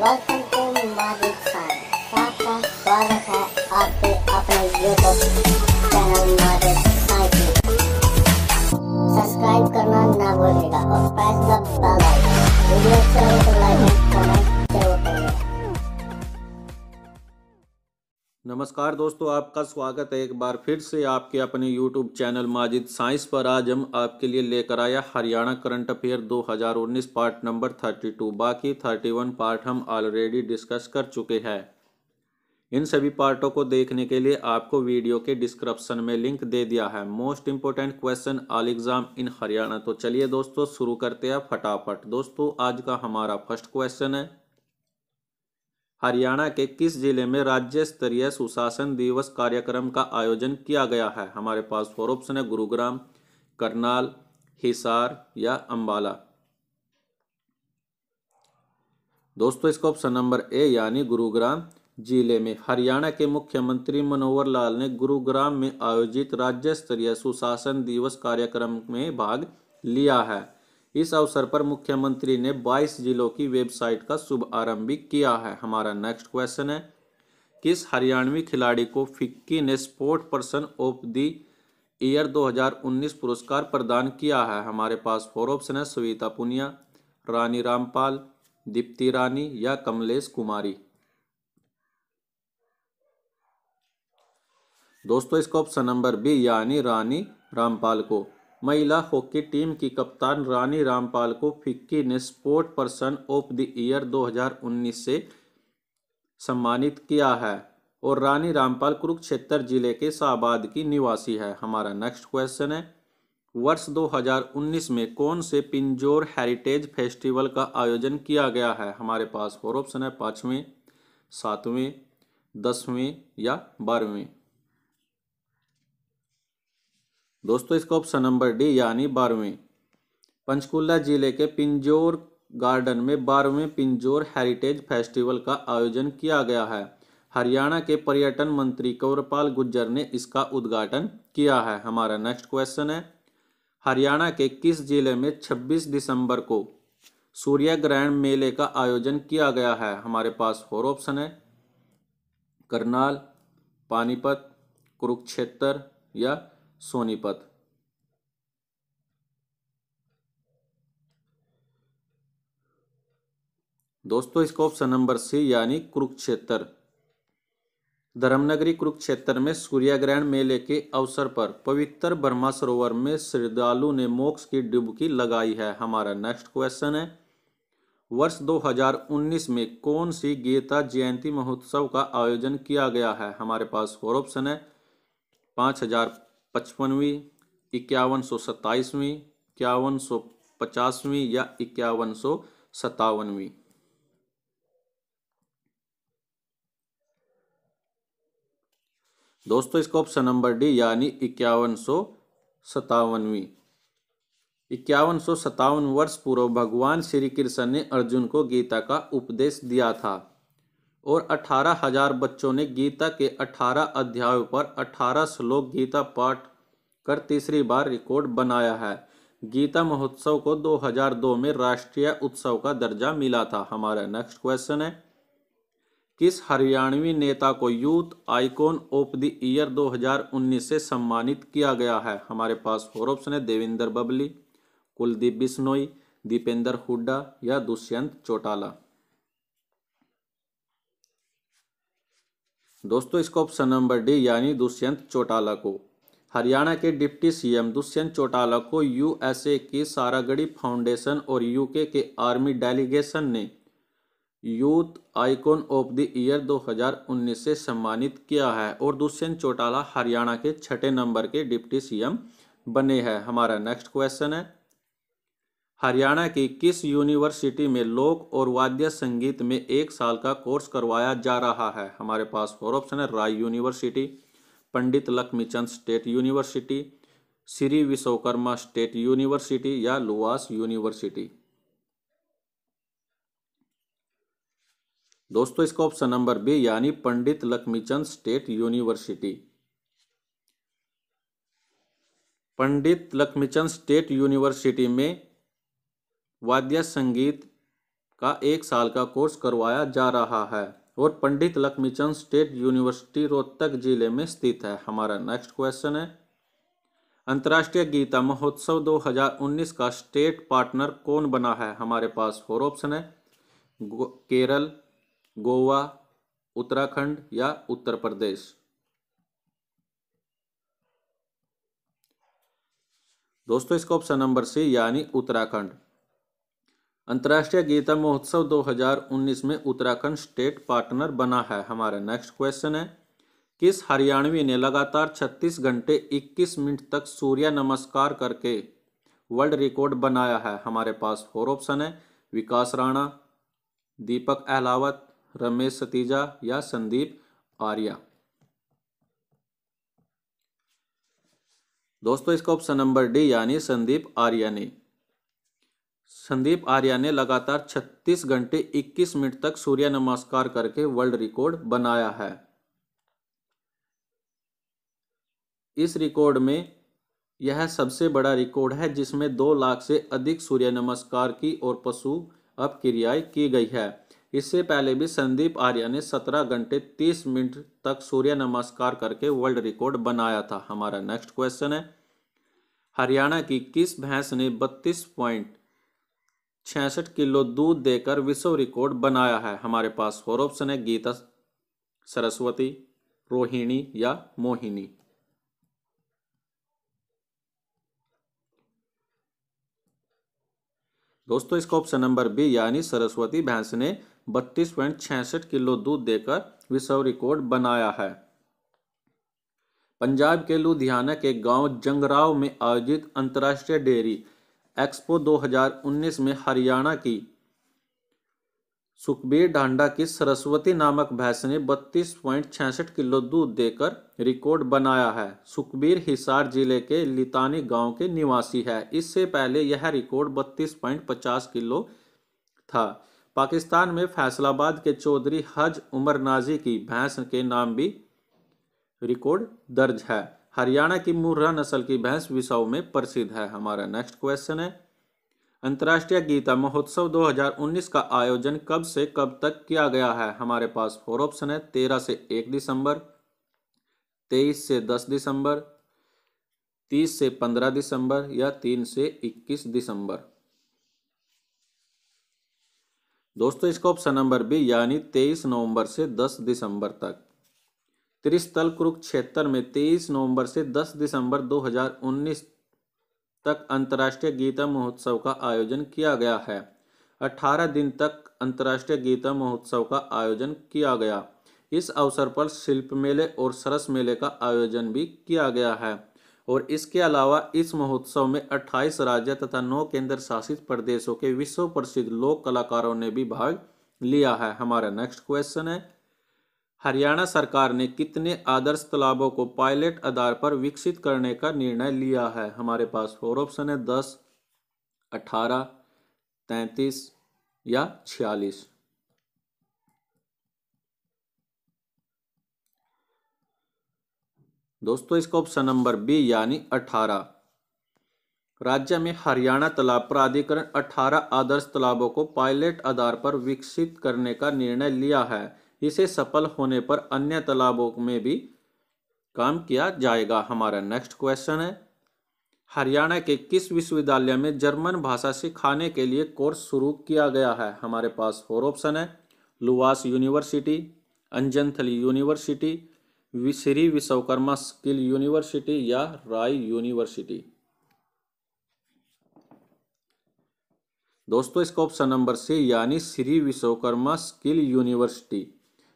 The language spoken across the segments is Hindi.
वेलकम टू माजिक खान आपका स्वागत है आपके अपने यूट्यूब चैनल माजिक खान की सब्सक्राइब करना ना भूलिएगा और press the bell icon video अच्छा लगे तो लाइक कमेंट नमस्कार दोस्तों आपका स्वागत है एक बार फिर से आपके अपने यूट्यूब चैनल माजिद साइंस पर आज हम आपके लिए लेकर आया Haryana current affair 2019 part number 32 बाकी 31 पार्ट हम ऑलरेडी डिस्कस कर चुके हैं इन सभी पार्टों को देखने के लिए आपको वीडियो के डिस्क्रिप्शन में लिंक दे दिया है most important question all exam in Haryana तो चलिए दोस्तों शुरू करते हैं फटाफट दोस्तों आज का हमारा फर्स्ट क्वेश्चन है हरियाणा के किस जिले में राज्य स्तरीय सुशासन दिवस कार्यक्रम का आयोजन किया गया है हमारे पास फोर ऑप्शन है गुरुग्राम करनाल हिसार या अंबाला दोस्तों इसका ऑप्शन नंबर ए यानी गुरुग्राम जिले में हरियाणा के मुख्यमंत्री मनोहर लाल ने गुरुग्राम में आयोजित राज्य स्तरीय सुशासन दिवस कार्यक्रम में भाग लिया है इस अवसर पर मुख्यमंत्री ने 22 जिलों की वेबसाइट का शुभारंभ भी किया है हमारा नेक्स्ट क्वेश्चन है किस हरियाणवी खिलाड़ी को फिक्की ने sport person of the year 2019 पुरस्कार प्रदान किया है हमारे पास फोर ऑप्शन है सविता पुनिया रानी रामपाल दीप्ति रानी या कमलेश कुमारी दोस्तों इसका ऑप्शन नंबर बी यानी रानी रामपाल को महिला हॉकी टीम की कप्तान रानी रामपाल को फिक्की ने sport person of the year 2019 से सम्मानित किया है और रानी रामपाल कुरुक्षेत्र जिले के शाहबाद की निवासी है हमारा नेक्स्ट क्वेश्चन है वर्ष 2019 में कौन से पिंजोर हेरिटेज फेस्टिवल का आयोजन किया गया है हमारे पास और ऑप्शन है पाँचवें सातवें दसवें या बारहवें दोस्तों इसका ऑप्शन नंबर डी यानी बारहवें पंचकुला जिले के पिंजोर गार्डन में बारहवें पिंजोर हेरिटेज फेस्टिवल का आयोजन किया गया है हरियाणा के पर्यटन मंत्री कंवरपाल गुज्जर ने इसका उद्घाटन किया है हमारा नेक्स्ट क्वेश्चन है हरियाणा के किस जिले में 26 दिसंबर को सूर्य ग्रहण मेले का आयोजन किया गया है हमारे पास फोर ऑप्शन है करनाल पानीपत कुरुक्षेत्र या सोनीपत दोस्तों इसका ऑप्शन नंबर सी यानी कुरुक्षेत्र धर्मनगरी कुरुक्षेत्र में सूर्याग्रहण मेले के अवसर पर पवित्र ब्रह्मा सरोवर में श्रद्धालु ने मोक्ष की डुबकी लगाई है हमारा नेक्स्ट क्वेश्चन है वर्ष 2019 में कौन सी गीता जयंती महोत्सव का आयोजन किया गया है हमारे पास फोर ऑप्शन है पाँच हजार पचपनवीं इक्यावन सौ सत्ताईसवीं इक्यावन सौ पचासवीं या इक्यावन सौ सत्तावनवीं दोस्तों इसका ऑप्शन नंबर डी यानी इक्यावन सौ सत्तावनवी इक्यावन सौ सत्तावन वर्ष पूर्व भगवान श्री कृष्ण ने अर्जुन को गीता का उपदेश दिया था और अठारह हजार बच्चों ने गीता के अठारह अध्यायों पर अठारह श्लोक गीता पाठ कर तीसरी बार रिकॉर्ड बनाया है गीता महोत्सव को 2002 में राष्ट्रीय उत्सव का दर्जा मिला था हमारा नेक्स्ट क्वेश्चन है किस हरियाणवी नेता को youth icon of the year 2019 से सम्मानित किया गया है हमारे पास फोर ऑप्शन है देवेंद्र बबली कुलदीप बिश्नोई दीपेंद्र हुड्डा या दुष्यंत चौटाला दोस्तों इसका ऑप्शन नंबर डी यानी दुष्यंत चौटाला को हरियाणा के डिप्टी सीएम दुष्यंत चौटाला को यूएसए की सारागढ़ी फाउंडेशन और यूके के आर्मी डेलीगेशन ने youth icon of the year 2019 से सम्मानित किया है और दुष्यंत चौटाला हरियाणा के छठे नंबर के डिप्टी सीएम बने हैं हमारा नेक्स्ट क्वेश्चन है हरियाणा की किस यूनिवर्सिटी में लोक और वाद्य संगीत में एक साल का कोर्स करवाया जा रहा है हमारे पास फोर ऑप्शन है Rai university Pandit Lakshmichand state university Shri Vishwakarma state university या लुवास यूनिवर्सिटी दोस्तों इसका ऑप्शन नंबर बी यानी Pandit Lakshmichand state university Pandit Lakshmichand state university में वाद्य संगीत का एक साल का कोर्स करवाया जा रहा है और पंडित लक्ष्मीचंद स्टेट यूनिवर्सिटी रोहतक जिले में स्थित है हमारा नेक्स्ट क्वेश्चन है अंतर्राष्ट्रीय गीता महोत्सव 2019 का स्टेट पार्टनर कौन बना है हमारे पास फोर ऑप्शन है गो, केरल गोवा उत्तराखंड या उत्तर प्रदेश दोस्तों इसका ऑप्शन नंबर सी यानी उत्तराखंड अंतर्राष्ट्रीय गीता महोत्सव 2019 में उत्तराखंड स्टेट पार्टनर बना है हमारा नेक्स्ट क्वेश्चन है किस हरियाणवी ने लगातार 36 घंटे 21 मिनट तक सूर्य नमस्कार करके वर्ल्ड रिकॉर्ड बनाया है हमारे पास फोर ऑप्शन है विकास राणा दीपक अहलावत रमेश सतीजा या संदीप आर्या दोस्तों इसका ऑप्शन नंबर डी यानी संदीप आर्या ने संदीप आर्या ने लगातार 36 घंटे 21 मिनट तक सूर्य नमस्कार करके वर्ल्ड रिकॉर्ड बनाया है इस रिकॉर्ड में यह सबसे बड़ा रिकॉर्ड है जिसमें दो लाख से अधिक सूर्य नमस्कार की और पशु अब क्रियाएं की गई है इससे पहले भी संदीप आर्या ने 17 घंटे 30 मिनट तक सूर्य नमस्कार करके वर्ल्ड रिकॉर्ड बनाया था हमारा नेक्स्ट क्वेश्चन है हरियाणा की किस भैंस ने बत्तीस पॉइंट छियासठ किलो दूध देकर विश्व रिकॉर्ड बनाया है हमारे पास और ऑप्शन है गीता सरस्वती रोहिणी या मोहिनी दोस्तों इसका ऑप्शन नंबर बी यानी सरस्वती भैंस ने बत्तीस पॉइंट छियासठ किलो दूध देकर विश्व रिकॉर्ड बनाया है पंजाब के लुधियाना के गांव जंगराव में आयोजित अंतर्राष्ट्रीय डेयरी एक्सपो 2019 में हरियाणा की सुखबीर ढांडा की सरस्वती नामक भैंस ने बत्तीस पॉइंट छियासठ किलो दूध देकर रिकॉर्ड बनाया है सुखबीर हिसार जिले के लितानी गांव के निवासी है इससे पहले यह रिकॉर्ड बत्तीस पॉइंट पचास किलो था पाकिस्तान में फैसलाबाद के चौधरी हज उमर नाजी की भैंस के नाम भी रिकॉर्ड दर्ज है हरियाणा की मुर्रा नस्ल की भैंस विश्व में प्रसिद्ध है हमारा नेक्स्ट क्वेश्चन है अंतर्राष्ट्रीय गीता महोत्सव 2019 का आयोजन कब से कब तक किया गया है हमारे पास फोर ऑप्शन है तेरह से एक दिसंबर तेईस से दस दिसंबर तीस से पंद्रह दिसंबर या तीन से इक्कीस दिसंबर दोस्तों इसका ऑप्शन नंबर बी यानी तेईस नवंबर से दस दिसंबर तक त्रिस्थल कुरुक्षेत्र में 23 नवंबर से 10 दिसंबर 2019 तक अंतर्राष्ट्रीय गीता महोत्सव का आयोजन किया गया है 18 दिन तक अंतर्राष्ट्रीय गीता महोत्सव का आयोजन किया गया इस अवसर पर शिल्प मेले और सरस मेले का आयोजन भी किया गया है और इसके अलावा इस महोत्सव में 28 राज्य तथा 9 केंद्र शासित प्रदेशों के विश्व प्रसिद्ध लोक कलाकारों ने भी भाग लिया है हमारा नेक्स्ट क्वेश्चन है हरियाणा सरकार ने कितने आदर्श तालाबों को पायलट आधार पर विकसित करने का निर्णय लिया है हमारे पास और ऑप्शन है दस अठारह तैंतीस या छियालीस दोस्तों इसका ऑप्शन नंबर बी यानी अठारह राज्य में हरियाणा तालाब प्राधिकरण अठारह आदर्श तालाबों को पायलट आधार पर विकसित करने का निर्णय लिया है इसे सफल होने पर अन्य तालाबों में भी काम किया जाएगा हमारा नेक्स्ट क्वेश्चन है हरियाणा के किस विश्वविद्यालय में जर्मन भाषा सिखाने के लिए कोर्स शुरू किया गया है हमारे पास फोर ऑप्शन है LUVAS university Anjanthali university Shri Vishwakarma skill university या राय यूनिवर्सिटी दोस्तों इसका ऑप्शन नंबर सी यानी श्री विश्वकर्मा स्किल यूनिवर्सिटी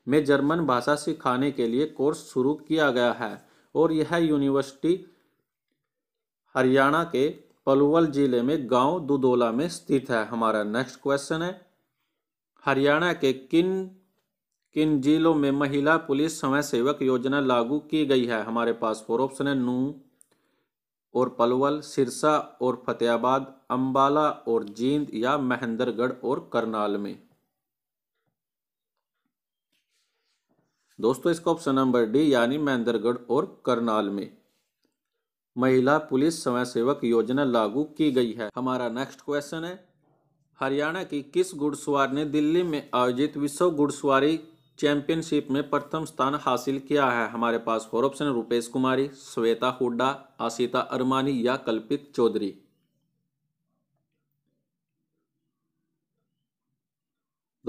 में जर्मन भाषा सिखाने के लिए कोर्स शुरू किया गया है और यह यूनिवर्सिटी हरियाणा के पलवल जिले में गांव दुदोला में स्थित है हमारा नेक्स्ट क्वेश्चन है हरियाणा के किन किन जिलों में महिला पुलिस समय सेवक योजना लागू की गई है हमारे पास फोर ऑप्शन है नू और पलवल सिरसा और फतेहाबाद अंबाला और जींद या महेंद्रगढ़ और करनाल में दोस्तों इसका ऑप्शन नंबर डी यानी महेंद्रगढ़ और करनाल में महिला पुलिस स्वयं सेवक योजना लागू की गई है हमारा नेक्स्ट क्वेश्चन है हरियाणा की किस घुड़सवार ने दिल्ली में आयोजित विश्व घुड़सवारी चैंपियनशिप में प्रथम स्थान हासिल किया है हमारे पास फोर ऑप्शन है रूपेश कुमारी श्वेता हुड्डा आशिता अरमानी या कल्पित चौधरी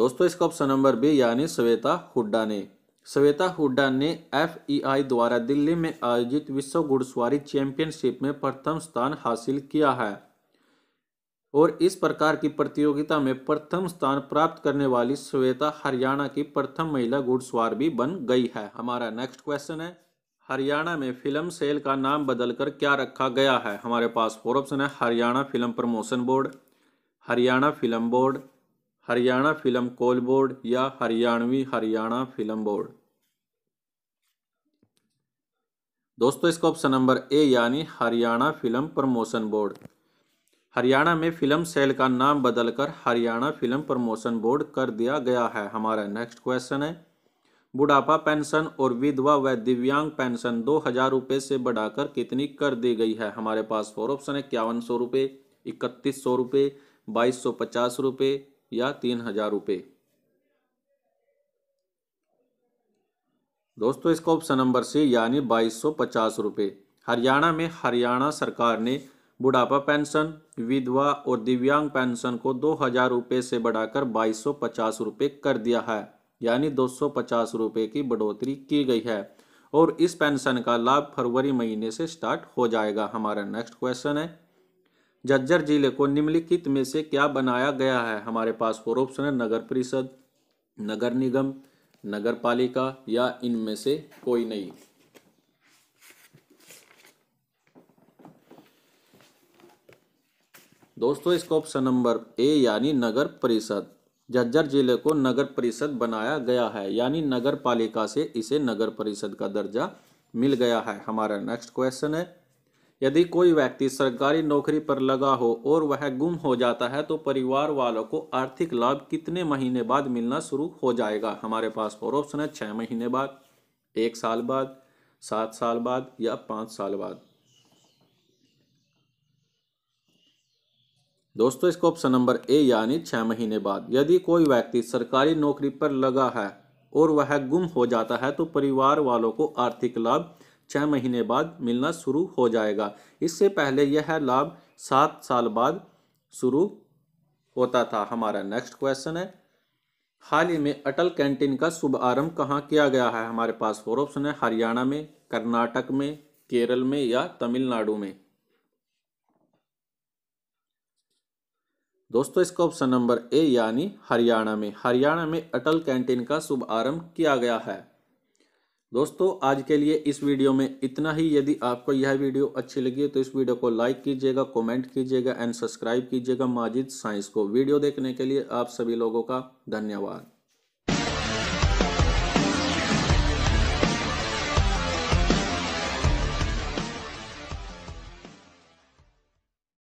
दोस्तों इसका ऑप्शन नंबर बी यानी श्वेता हुड्डा ने श्वेता हुड्डा ने आई द्वारा दिल्ली में आयोजित विश्व घुड़सवारी चैंपियनशिप में प्रथम स्थान हासिल किया है और इस प्रकार की प्रतियोगिता में प्रथम स्थान प्राप्त करने वाली श्वेता हरियाणा की प्रथम महिला घुड़सवार भी बन गई है हमारा नेक्स्ट क्वेश्चन है हरियाणा में फिल्म सेल का नाम बदलकर क्या रखा गया है हमारे पास फोर ऑप्शन है Haryana film promotion board Haryana film board Haryana film कोल बोर्ड या हरियाणवी हरियाणा फिल्म बोर्ड दोस्तों इसका ऑप्शन नंबर ए यानी Haryana film promotion board Haryana में फिल्म सेल का नाम बदलकर हरियाणा फिल्म प्रमोशन बोर्ड कर दिया गया है हमारा नेक्स्ट क्वेश्चन है बुढ़ापा पेंशन और विधवा व दिव्यांग पेंशन दो हजार रुपये से बढ़ाकर कितनी कर दी गई है हमारे पास फोर ऑप्शन है इक्यावन सौ रुपये इकतीस सौ रुपये बाईस सौ पचास रुपये या तीन हजार रुपये दोस्तों इसका ऑप्शन नंबर सी यानी बाईस सौ पचास रुपये हरियाणा में हरियाणा सरकार ने बुढ़ापा पेंशन विधवा और दिव्यांग पेंशन को दो हजार रुपये से बढ़ाकर बाईस सौ पचास रुपये कर दिया है यानी दो सौ पचास रुपये की बढ़ोतरी की गई है और इस पेंशन का लाभ फरवरी महीने से स्टार्ट हो जाएगा हमारा नेक्स्ट क्वेश्चन है झज्जर जिले को निम्नलिखित में से क्या बनाया गया है हमारे पास फोर ऑप्शन है नगर परिषद नगर निगम नगर पालिका या इनमें से कोई नहीं दोस्तों इसका ऑप्शन नंबर ए यानी नगर परिषद झज्जर जिले को नगर परिषद बनाया गया है यानी नगर पालिका से इसे नगर परिषद का दर्जा मिल गया है हमारा नेक्स्ट क्वेश्चन है यदि कोई व्यक्ति सरकारी नौकरी पर लगा हो और वह गुम हो जाता है तो परिवार वालों को आर्थिक लाभ कितने महीने बाद मिलना शुरू हो जाएगा हमारे पास और ऑप्शन है छः महीने बाद एक साल बाद सात साल बाद या पाँच साल बाद दोस्तों इसको ऑप्शन नंबर ए यानी छः महीने बाद यदि कोई व्यक्ति सरकारी नौकरी पर लगा है और वह गुम हो जाता है तो परिवार वालों को आर्थिक लाभ छः महीने बाद मिलना शुरू हो जाएगा इससे पहले यह लाभ सात साल बाद शुरू होता था हमारा नेक्स्ट क्वेश्चन है हाल ही में अटल कैंटीन का शुभारंभ कहाँ किया गया है हमारे पास फोर ऑप्शन है हरियाणा में कर्नाटक में केरल में या तमिलनाडु में दोस्तों इसका ऑप्शन नंबर ए यानी हरियाणा में हरियाणा में अटल कैंटीन का शुभारंभ किया गया है दोस्तों आज के लिए इस वीडियो में इतना ही यदि आपको यह वीडियो अच्छी लगी तो इस वीडियो को लाइक कीजिएगा कमेंट कीजिएगा एंड सब्सक्राइब कीजिएगा माजिद साइंस को वीडियो देखने के लिए आप सभी लोगों का धन्यवाद